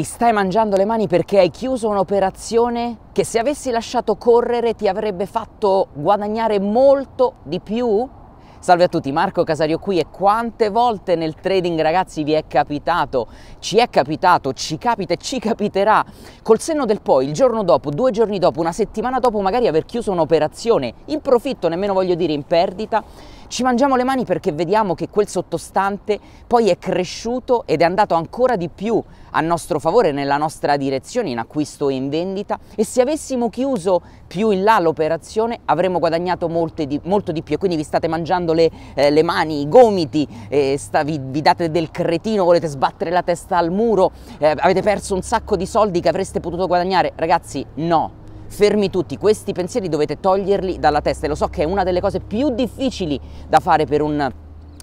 Ti stai mangiando le mani perché hai chiuso un'operazione che se avessi lasciato correre ti avrebbe fatto guadagnare molto di più? Salve a tutti, Marco Casario qui e quante volte nel trading ragazzi vi è capitato, ci è capitato, ci capita e ci capiterà col senno del poi, il giorno dopo, due giorni dopo, una settimana dopo magari aver chiuso un'operazione in profitto, nemmeno voglio dire in perdita, ci mangiamo le mani perché vediamo che quel sottostante poi è cresciuto ed è andato ancora di più a nostro favore nella nostra direzione in acquisto e in vendita e se avessimo chiuso più in là l'operazione avremmo guadagnato di, molto di più e quindi vi state mangiando usando le, eh, le mani, i gomiti, eh, sta, vi, vi, date del cretino, volete sbattere la testa al muro, eh, avete perso un sacco di soldi che avreste potuto guadagnare. Ragazzi, no. Fermi tutti, questi pensieri dovete toglierli dalla testa e lo so che è una delle cose più difficili da fare per un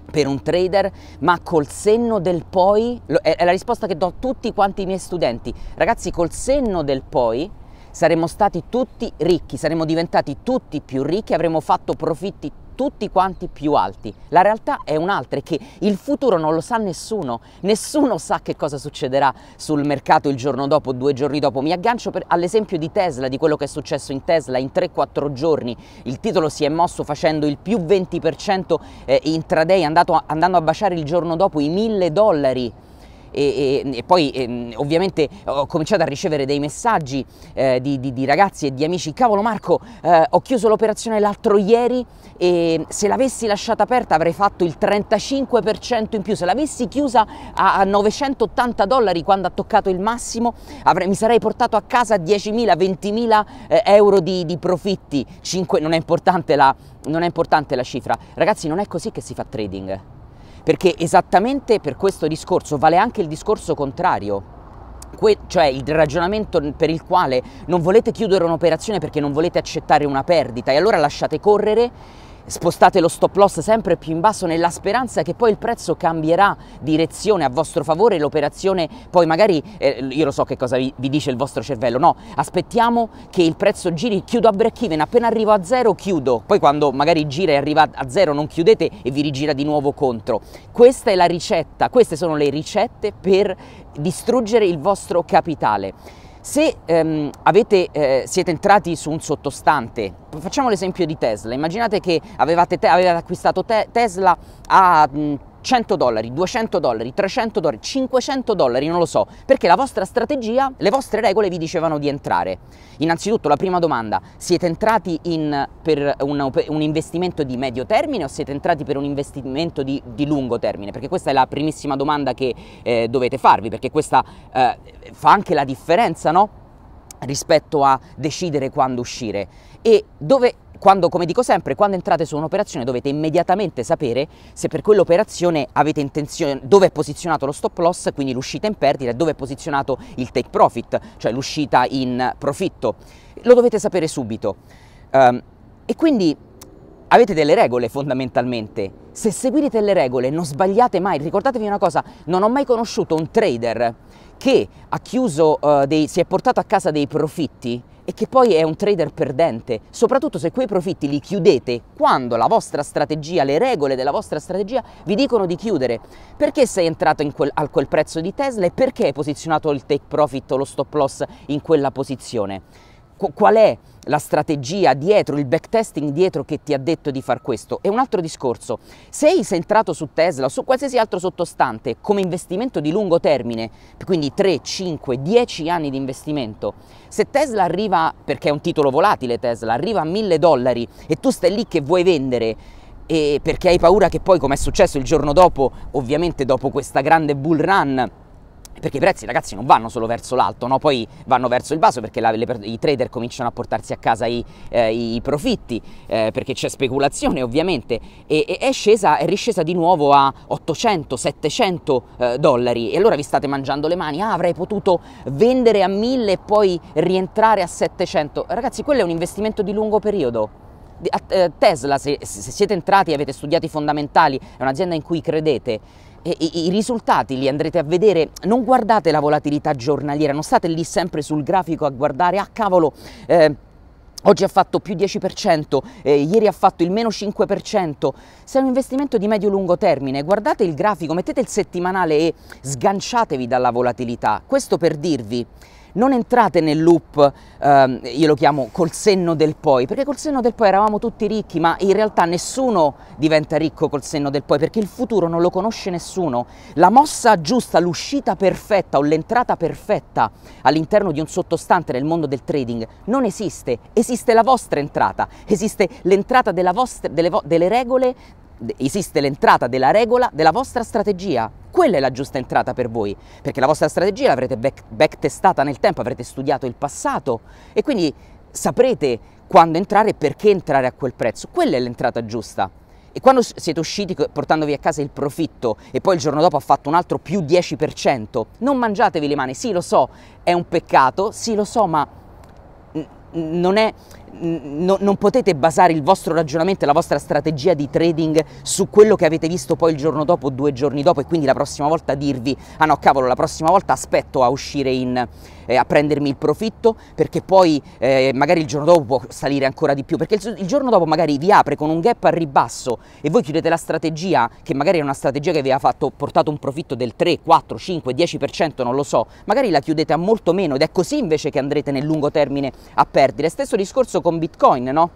per un trader, ma col senno del poi, è la risposta che do a tutti quanti i miei studenti, ragazzi col senno del poi saremmo stati tutti ricchi, saremmo diventati tutti più ricchi, avremmo fatto profitti tutti quanti più alti. La realtà è un'altra, è che il futuro non lo sa nessuno, nessuno sa che cosa succederà sul mercato il giorno dopo, due giorni dopo. Mi aggancio per, all'esempio di Tesla, di quello che è successo in Tesla in 3-4 giorni. Il titolo si è mosso facendo il più 20% eh, intraday, andato, andando a baciare il giorno dopo i 1000 dollari e, e, e poi e, ehm, ovviamente ho cominciato a ricevere dei messaggi eh, di, di, di, ragazzi e di amici, cavolo Marco eh, ho chiuso l'operazione l'altro ieri e se l'avessi lasciata aperta avrei fatto il 35% in più, se l'avessi chiusa a 980 dollari quando ha toccato il massimo avrei, mi sarei portato a casa 10.000, 20.000 eh, euro di, di profitti, 5, non è la, non è importante la cifra, ragazzi non è così che si fa trading perché esattamente per questo discorso vale anche il discorso contrario. Que- cioè il ragionamento per il quale non volete chiudere un'operazione perché non volete accettare una perdita e allora lasciate correre Spostate lo stop loss sempre più in basso nella speranza che poi il prezzo cambierà direzione a vostro favore e l'operazione poi magari, eh, io lo so che cosa vi, vi, dice il vostro cervello, no, aspettiamo che il prezzo giri, chiudo a break even, appena arrivo a zero chiudo, poi quando magari gira e arriva a zero non chiudete e vi rigira di nuovo contro. Questa è la ricetta, queste sono le ricette per distruggere il vostro capitale. Se ehm, avete, eh, siete entrati su un sottostante, facciamo l'esempio di Tesla, immaginate che avevate te avevate acquistato te Tesla a mh, 100 dollari, 200 dollari, 300 dollari, 500 dollari, non lo so, perché la vostra strategia, le vostre regole vi dicevano di entrare. Innanzitutto la prima domanda, siete entrati in, per un, un, investimento di medio termine o siete entrati per un investimento di, di lungo termine? Perché questa è la primissima domanda che eh, dovete farvi, perché questa eh, fa anche la differenza, no? rispetto a decidere quando uscire e dove quando, come dico sempre, quando entrate su un'operazione dovete immediatamente sapere se per quell'operazione avete intenzione, dove è posizionato lo stop loss, quindi l'uscita in perdita, e dove è posizionato il take profit, cioè l'uscita in profitto. Lo dovete sapere subito. Um, e quindi avete delle regole fondamentalmente. Se seguite le regole non sbagliate mai. Ricordatevi una cosa, non ho mai conosciuto un trader che ha chiuso, uh, dei, si è portato a casa dei profitti e che poi è un trader perdente, soprattutto se quei profitti li chiudete quando la vostra strategia, le regole della vostra strategia vi dicono di chiudere. Perché sei entrato quel, a quel prezzo di Tesla e perché hai posizionato il take profit o lo stop loss in quella posizione? qual è la strategia dietro, il backtesting dietro che ti ha detto di far questo. E un altro discorso, sei centrato su Tesla o su qualsiasi altro sottostante come investimento di lungo termine, quindi 3, 5, 10 anni di investimento, se Tesla arriva, perché è un titolo volatile Tesla, arriva a 1000 dollari e tu stai lì che vuoi vendere, perché hai paura che poi, come è successo il giorno dopo, ovviamente dopo questa grande bull run, perché i prezzi ragazzi non vanno solo verso l'alto, no? poi vanno verso il basso perché la, le, i trader cominciano a portarsi a casa i, eh, i profitti, eh, perché c'è speculazione ovviamente, e, e, è scesa, è riscesa di nuovo a 800-700 eh, dollari e allora vi state mangiando le mani, ah avrei potuto vendere a 1000 e poi rientrare a 700, ragazzi quello è un investimento di lungo periodo. Eh, Tesla, se, se siete entrati e avete studiato i fondamentali, è un'azienda in cui credete, i, risultati li andrete a vedere, non guardate la volatilità giornaliera, non state lì sempre sul grafico a guardare, ah cavolo, eh, Oggi ha fatto più 10%, eh, ieri ha fatto il meno 5%. Se è un investimento di medio-lungo termine, guardate il grafico, mettete il settimanale e sganciatevi dalla volatilità. Questo per dirvi non entrate nel loop, ehm, io lo chiamo col senno del poi, perché col senno del poi eravamo tutti ricchi, ma in realtà nessuno diventa ricco col senno del poi, perché il futuro non lo conosce nessuno. La mossa giusta, l'uscita perfetta o l'entrata perfetta all'interno di un sottostante nel mondo del trading non esiste, esiste la vostra entrata, esiste l'entrata delle, delle regole, esiste l'entrata della regola della vostra strategia quella è la giusta entrata per voi, perché la vostra strategia l'avrete backtestata nel tempo, avrete studiato il passato e quindi saprete quando entrare e perché entrare a quel prezzo. Quella è l'entrata giusta. E quando siete usciti portandovi a casa il profitto e poi il giorno dopo ha fatto un altro più 10%, non mangiatevi le mani. Sì, lo so, è un peccato, sì, lo so, ma non è, No, non potete basare il vostro ragionamento e la vostra strategia di trading su quello che avete visto poi il giorno dopo, due giorni dopo e quindi la prossima volta dirvi ah no cavolo la prossima volta aspetto a uscire in, eh, a prendermi il profitto perché poi eh, magari il giorno dopo può salire ancora di più perché il, il giorno dopo magari vi apre con un gap al ribasso e voi chiudete la strategia che magari è una strategia che vi ha fatto, portato un profitto del 3, 4, 5, 10% non lo so magari la chiudete a molto meno ed è così invece che andrete nel lungo termine a perdere stesso discorso stesso con Bitcoin, no?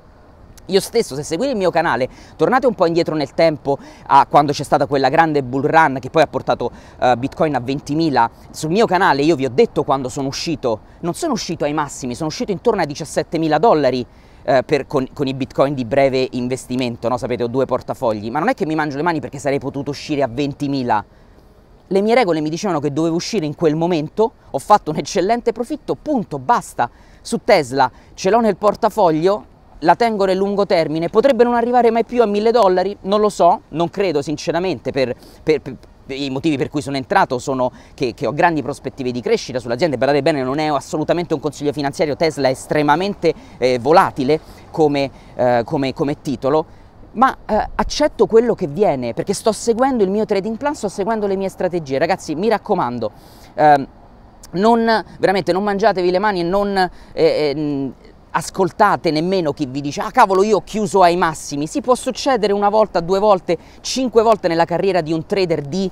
Io stesso, se seguite il mio canale, tornate un po' indietro nel tempo a quando c'è stata quella grande bull run che poi ha portato uh, Bitcoin a 20.000. Sul mio canale io vi ho detto quando sono uscito, non sono uscito ai massimi, sono uscito intorno ai 17.000 dollari. Eh, per, con, con, i bitcoin di breve investimento, no? sapete ho due portafogli, ma non è che mi mangio le mani perché sarei potuto uscire a 20.000. Le mie regole mi dicevano che dovevo uscire in quel momento, ho fatto un eccellente profitto, punto, basta su Tesla, ce l'ho nel portafoglio, la tengo nel lungo termine, potrebbe non arrivare mai più a 1000 dollari, non lo so, non credo sinceramente per, per, per i motivi per cui sono entrato sono che, che ho grandi prospettive di crescita sull'azienda, guardate bene non è assolutamente un consiglio finanziario, Tesla è estremamente eh, volatile come, eh, come, come, titolo, ma eh, accetto quello che viene perché sto seguendo il mio trading plan, sto seguendo le mie strategie, ragazzi mi raccomando. Ehm, non, veramente non mangiatevi le mani e non eh, eh mm, ascoltate nemmeno chi vi dice ah cavolo io ho chiuso ai massimi, si può succedere una volta, due volte, cinque volte nella carriera di un trader di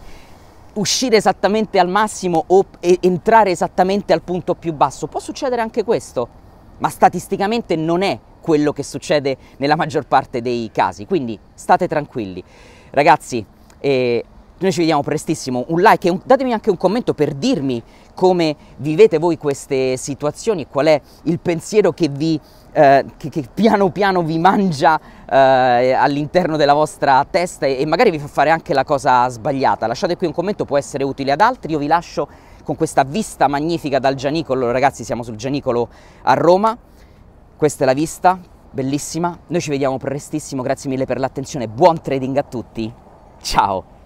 uscire esattamente al massimo o entrare esattamente al punto più basso, può succedere anche questo, ma statisticamente non è quello che succede nella maggior parte dei casi, quindi state tranquilli. Ragazzi, eh, noi ci vediamo prestissimo, un like e un, datemi anche un commento per dirmi come vivete voi queste situazioni, qual è il pensiero che vi... Eh, che, che, piano piano vi mangia eh, all'interno della vostra testa e, e magari vi fa fare anche la cosa sbagliata. Lasciate qui un commento, può essere utile ad altri. Io vi lascio con questa vista magnifica dal Gianicolo, ragazzi siamo sul Gianicolo a Roma, questa è la vista, bellissima, noi ci vediamo prestissimo, grazie mille per l'attenzione, buon trading a tutti, ciao!